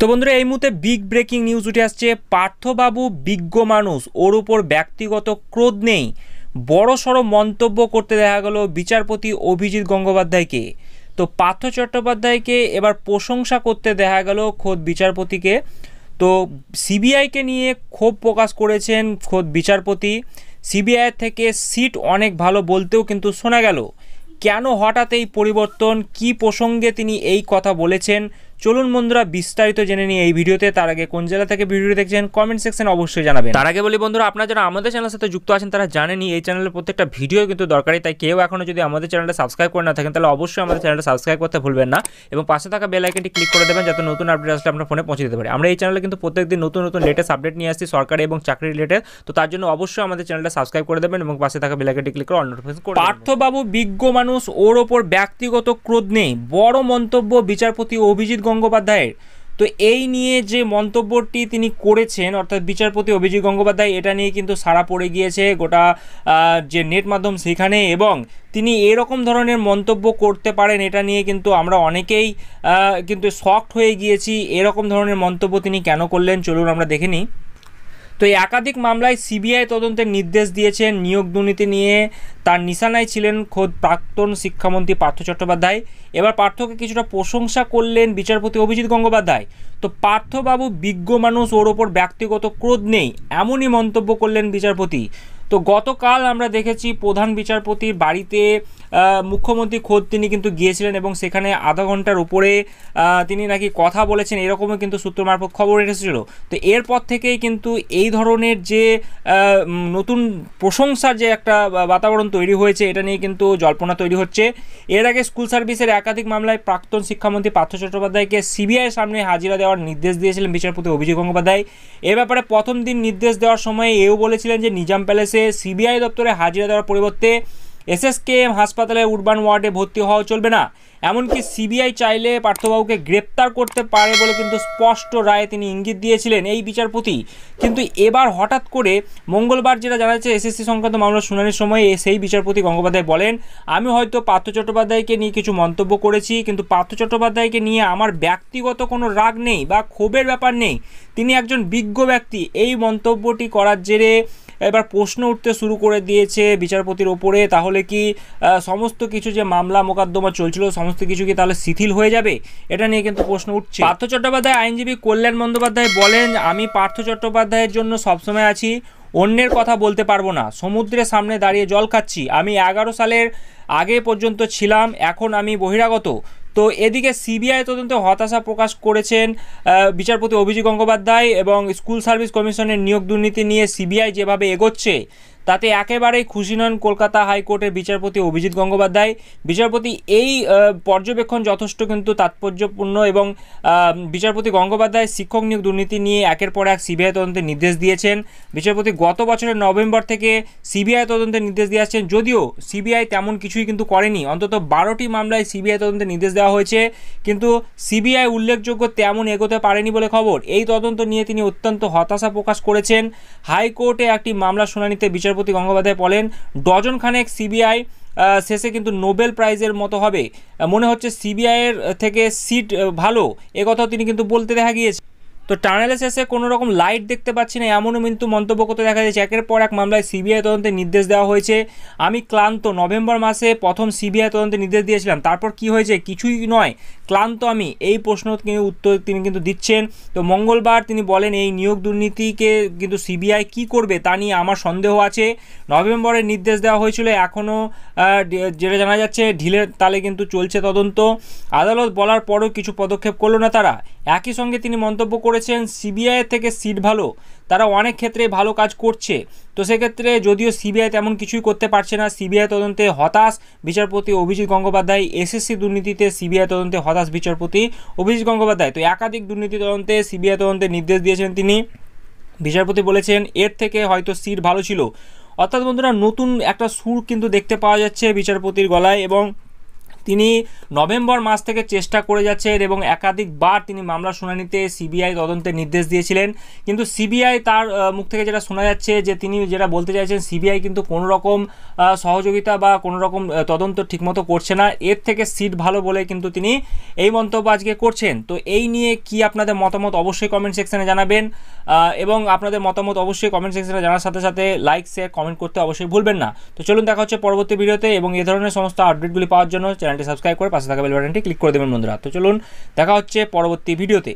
তো বন্ধুরা এই মুহূর্তে বিগ ব্রেকিং নিউজ উঠে আসছে পার্থবাবু বিজ্ঞ মানুষ ওর উপর ব্যক্তিগত ক্রোধ নেই বড় সড়ো মন্তব্য করতে দেখা গেল বিচারপতি অভিজিৎ গঙ্গোপাধ্যায়কে তো পার্থ চট্টোপাধ্যায়কে এবার প্রশংসা করতে দেখা গেল খোদ বিচারপতিকে তো সিবিআইকে নিয়ে ক্ষোভ প্রকাশ করেছেন খোদ বিচারপতি সিবিআই থেকে সিট অনেক ভালো বলতেও কিন্তু শোনা গেল কেন হঠাৎ এই পরিবর্তন কি প্রসঙ্গে তিনি এই কথা বলেছেন চলুন বন্ধুরা বিস্তারিত জেনে নিয়ে এই ভিডিওতে তার আগে কোন জেলা থেকে ভিডিও দেখছেন কমেন্ট সেকশন অবশ্যই জানাবেন তার আগে বলি বন্ধুরা আপনারা যারা আমাদের চ্যানেলের সাথে যুক্ত আছেন তারা জানেনি এই চ্যানেলের প্রত্যেকটা ভিডিও কিন্তু দরকারি তাই কেউ এখনও যদি আমাদের চ্যানেলটা সাবস্ক্রাইব করে না থাকেন তাহলে অবশ্যই আমাদের চ্যানেলটা সাবস্ক্রাইব করতে ভুলবেন না এবং পাশে থাকা বেল আইকনটি ক্লিক করে দেবেন যাতে নতুন আপডেট আসলে আপনার ফোনে পৌঁছে দিতে পারে আমরা এই চ্যানেলে কিন্তু প্রত্যেকদিন নতুন নতুন লেটেস্ট আপডেট নিয়ে আসছি সরকারি এবং চাকরি রিলেটেড তো তার জন্য অবশ্যই আমাদের চ্যানেলটা সাবস্ক্রাইব করে দেবেন এবং পাশে থাকা বেল আইকনটি ক্লিক করে অল নোটিফিকেশন করে পার্থবাবু বিজ্ঞ মানুষ ওর ওপর ব্যক্তিগত ক্রোধ নেই বড় মন্তব্য বিচারপতি অভিজিৎ গঙ্গোপাধ্যায়ের তো এই নিয়ে যে মন্তব্যটি তিনি করেছেন অর্থাৎ বিচারপতি অভিজিৎ গঙ্গোপাধ্যায় এটা নিয়ে কিন্তু সারা পড়ে গিয়েছে গোটা যে নেট মাধ্যম সেখানে এবং তিনি এরকম ধরনের মন্তব্য করতে পারেন এটা নিয়ে কিন্তু আমরা অনেকেই কিন্তু শক্ট হয়ে গিয়েছি এরকম ধরনের মন্তব্য তিনি কেন করলেন চলুন আমরা দেখে নিই তো এই একাধিক মামলায় সিবিআই তদন্তের নির্দেশ দিয়েছেন নিয়োগ দুর্নীতি নিয়ে তার নিশানায় ছিলেন খোদ প্রাক্তন শিক্ষামন্ত্রী পার্থ চট্টোপাধ্যায় এবার পার্থকে কিছুটা প্রশংসা করলেন বিচারপতি অভিজিৎ গঙ্গোপাধ্যায় তো পার্থবাবু বিজ্ঞ মানুষ ওর ওপর ব্যক্তিগত ক্রোধ নেই এমনই মন্তব্য করলেন বিচারপতি তো গতকাল আমরা দেখেছি প্রধান বিচারপতির বাড়িতে মুখ্যমন্ত্রী খোদ তিনি কিন্তু গিয়েছিলেন এবং সেখানে আধা ঘন্টার উপরে তিনি নাকি কথা বলেছেন এরকমও কিন্তু সূত্র মারফত খবর এসেছিল তো এরপর থেকেই কিন্তু এই ধরনের যে নতুন প্রশংসার যে একটা বাতাবরণ তৈরি হয়েছে এটা নিয়ে কিন্তু জল্পনা তৈরি হচ্ছে এর আগে স্কুল সার্ভিসের একাধিক মামলায় প্রাক্তন শিক্ষামন্ত্রী পার্থ চট্টোপাধ্যায়কে সিবিআইয়ের সামনে হাজিরা দেওয়ার নির্দেশ দিয়েছিলেন বিচারপতি অভিজিৎ গঙ্গোপাধ্যায় এ ব্যাপারে প্রথম দিন নির্দেশ দেওয়ার সময় এও বলেছিলেন যে নিজাম প্যালেসে নির্দেশে সিবিআই দপ্তরে হাজিরা দেওয়ার পরিবর্তে এসএসকেএম হাসপাতালে উডবান ওয়ার্ডে ভর্তি হওয়া চলবে না এমনকি সিবিআই চাইলে পার্থবাবুকে গ্রেপ্তার করতে পারে বলে কিন্তু স্পষ্ট রায়ে তিনি ইঙ্গিত দিয়েছিলেন এই বিচারপতি কিন্তু এবার হঠাৎ করে মঙ্গলবার যেটা জানা যাচ্ছে এসএসসি সংক্রান্ত মামলার শুনানির সময় সেই বিচারপতি গঙ্গোপাধ্যায় বলেন আমি হয়তো পার্থ চট্টোপাধ্যায়কে নিয়ে কিছু মন্তব্য করেছি কিন্তু পার্থ চট্টোপাধ্যায়কে নিয়ে আমার ব্যক্তিগত কোনো রাগ নেই বা ক্ষোভের ব্যাপার নেই তিনি একজন বিজ্ঞ ব্যক্তি এই মন্তব্যটি করার জেরে এবার প্রশ্ন উঠতে শুরু করে দিয়েছে বিচারপতির ওপরে তাহলে কি সমস্ত কিছু যে মামলা মোকদ্দমা চলছিল সমস্ত কিছু কি তাহলে শিথিল হয়ে যাবে এটা নিয়ে কিন্তু প্রশ্ন উঠছে পার্থ চট্টোপাধ্যায় আইনজীবী কল্যাণ বন্দ্যোপাধ্যায় বলেন আমি পার্থ চট্টোপাধ্যায়ের জন্য সবসময় আছি অন্যের কথা বলতে পারবো না সমুদ্রের সামনে দাঁড়িয়ে জল খাচ্ছি আমি এগারো সালের আগে পর্যন্ত ছিলাম এখন আমি বহিরাগত তো এদিকে সিবিআই তদন্তে হতাশা প্রকাশ করেছেন বিচারপতি অভিজিৎ গঙ্গোপাধ্যায় এবং স্কুল সার্ভিস কমিশনের নিয়োগ দুর্নীতি নিয়ে সিবিআই যেভাবে এগোচ্ছে তাতে একেবারেই খুশি নন কলকাতা হাইকোর্টের বিচারপতি অভিজিৎ গঙ্গোপাধ্যায় বিচারপতি এই পর্যবেক্ষণ যথেষ্ট কিন্তু তাৎপর্যপূর্ণ এবং বিচারপতি গঙ্গোপাধ্যায় শিক্ষক নিয়োগ দুর্নীতি নিয়ে একের পর এক সিবিআই তদন্তের নির্দেশ দিয়েছেন বিচারপতি গত বছরের নভেম্বর থেকে সিবিআই তদন্তের নির্দেশ দিয়ে আসছেন যদিও সিবিআই তেমন কিছুই কিন্তু করেনি অন্তত বারোটি মামলায় সিবিআই তদন্তের নির্দেশ দেওয়া হয়েছে কিন্তু সিবিআই উল্লেখযোগ্য তেমন এগোতে পারেনি বলে খবর এই তদন্ত নিয়ে তিনি অত্যন্ত হতাশা প্রকাশ করেছেন হাইকোর্টে একটি মামলা শুনানিতে বিচার বিচারপতি গঙ্গোপাধ্যায় বলেন ডজন খানেক সিবিআই শেষে কিন্তু নোবেল প্রাইজের মতো হবে মনে হচ্ছে সিবিআইয়ের থেকে সিট ভালো এ তিনি কিন্তু বলতে দেখা গিয়েছে তো টানেলে শেষে কোনো রকম লাইট দেখতে পাচ্ছি না এমনও কিন্তু মন্তব্য করতে দেখা যাচ্ছে একের পর এক মামলায় সিবিআই তদন্তের নির্দেশ দেওয়া হয়েছে আমি ক্লান্ত নভেম্বর মাসে প্রথম সিবিআই তদন্তের নির্দেশ দিয়েছিলাম তারপর কি হয়েছে কিছুই নয় ক্লান্ত আমি এই প্রশ্ন কিন্তু উত্তর তিনি কিন্তু দিচ্ছেন তো মঙ্গলবার তিনি বলেন এই নিয়োগ দুর্নীতিকে কিন্তু সিবিআই কি করবে তা নিয়ে আমার সন্দেহ আছে নভেম্বরের নির্দেশ দেওয়া হয়েছিল এখনও যেটা জানা যাচ্ছে ঢিলের তালে কিন্তু চলছে তদন্ত আদালত বলার পরও কিছু পদক্ষেপ করলো না তারা একই সঙ্গে তিনি মন্তব্য করেছেন সিবিআইয়ের থেকে সিট ভালো তারা অনেক ক্ষেত্রে ভালো কাজ করছে তো সেক্ষেত্রে যদিও সিবিআই তেমন কিছুই করতে পারছে না সিবিআই তদন্তে হতাশ বিচারপতি অভিজিৎ গঙ্গোপাধ্যায় এসএসসি দুর্নীতিতে সিবিআই তদন্তে হতাশ বিচারপতি অভিজিৎ গঙ্গোপাধ্যায় তো একাধিক দুর্নীতি তদন্তে সিবিআই তদন্তে নির্দেশ দিয়েছেন তিনি বিচারপতি বলেছেন এর থেকে হয়তো সিট ভালো ছিল অর্থাৎ বন্ধুরা নতুন একটা সুর কিন্তু দেখতে পাওয়া যাচ্ছে বিচারপতির গলায় এবং তিনি নভেম্বর মাস থেকে চেষ্টা করে যাচ্ছেন এবং একাধিকবার তিনি মামলা শুনানিতে সিবিআই তদন্তের নির্দেশ দিয়েছিলেন কিন্তু সিবিআই তার মুখ থেকে যেটা শোনা যাচ্ছে যে তিনি যেটা বলতে চাইছেন সিবিআই কিন্তু কোনো রকম সহযোগিতা বা কোনো রকম তদন্ত ঠিকমতো করছে না এর থেকে সিট ভালো বলে কিন্তু তিনি এই মন্তব্য আজকে করছেন তো এই নিয়ে কি আপনাদের মতামত অবশ্যই কমেন্ট সেকশানে জানাবেন এবং আপনাদের মতামত অবশ্যই কমেন্ট সেকশানে জানার সাথে সাথে লাইক শেয়ার কমেন্ট করতে অবশ্যই ভুলবেন না তো চলুন দেখা হচ্ছে পরবর্তী ভিডিওতে এবং এ ধরনের সমস্ত আপডেটগুলি পাওয়ার জন্য চ্যানেলটি সাবস্ক্রাইব করে পাশে থাকা বেল বাটনটি ক্লিক করে দেবেন বন্ধুরা তো চলুন দেখা হচ্ছে পরবর্তী ভিডিওতে